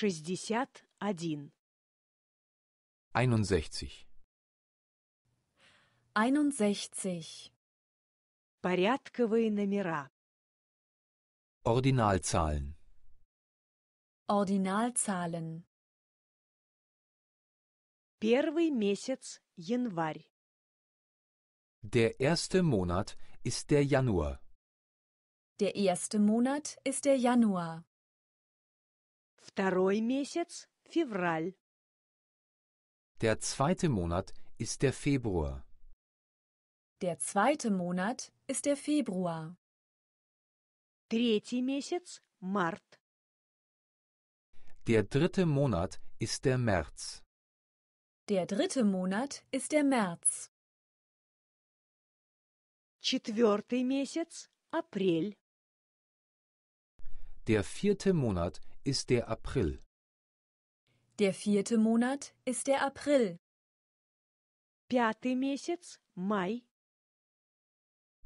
шестьдесят один. Einundsechzig. Einundsechzig. Порядковые номера. Ordinalzahlen. Ordinalzahlen. Первый месяц январь. Der erste Monat ist der Januar. Der erste Monat ist der Januar. Второй месяц – февраль. Der zweite Monat ist der Februar. Der zweite Monat ist der Februar. Третий месяц – март. Der dritte Monat ist der März. Der dritte Monat ist der März. Четвертый месяц – апрель. Der vierte Monat ist der April. Der vierte Monat ist der April. Пятый месяц –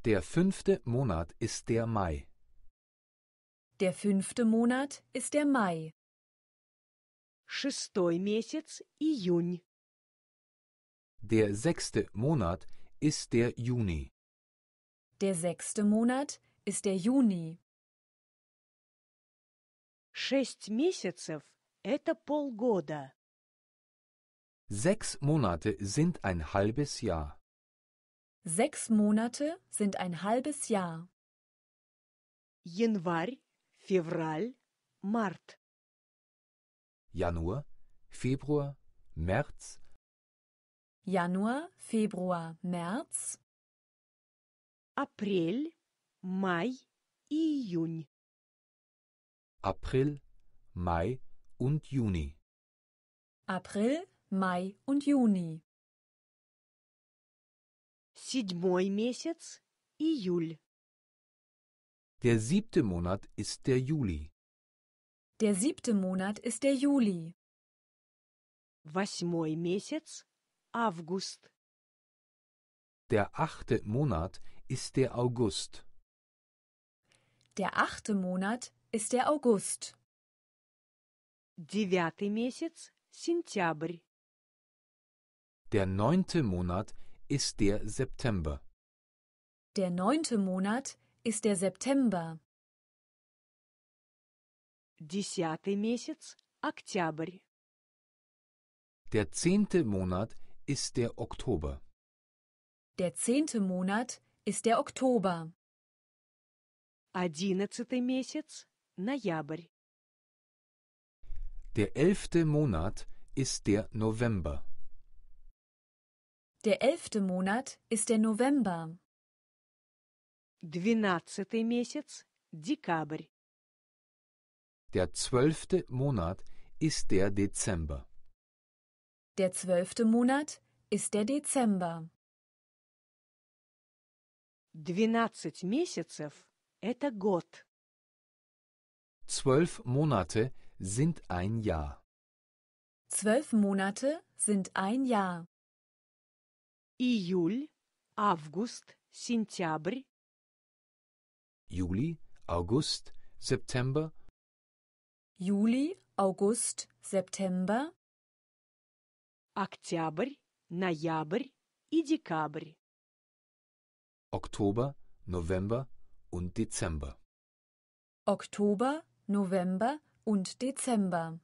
Der fünfte Monat ist der Mai. Der fünfte Monat ist der Mai. Шестой месяц – июнь. Der sechste Monat ist der Juni. Der sechste Monat ist der Juni. Шесть месяцев – это полгода. Sechs Monate sind ein halbes Jahr. Sechs Monate sind ein halbes Jahr. Январь, Februar, März. Januar, Februar, März. Januar, Februar, März. April, Mai, Июнь. April, Mai und Juni. April, Mai und Juni. Седьмой месяц – июль. Der siebte Monat ist der Juli. Der siebte Monat ist der Juli. Восьмой месяц – август. Der achte Monat ist der August. Der achte Monat ist der August. Девятый месяц – Der neunte Monat ist der September. Der neunte Monat ist der September. Десятый месяц – Der zehnte Monat ist der Oktober. Der zehnte Monat ist der Oktober. Одиннадцатый Ноябрь. Der elfte Monat ist der November. Der elfte Monat ist der November. Двенадцатый месяц – декабрь. Der zwölfte Monat ist der Dezember. Der zwölfte Monat ist der Dezember. Двенадцать месяцев – это год. Zwölf Monate sind ein Jahr. Zwölf Monate sind ein Jahr. Июль, August, Сентябрь. Juli, August, September. Juli, August, September. Oktober, November und Dezember. Oktober, November und Dezember. Oktober, November und Dezember.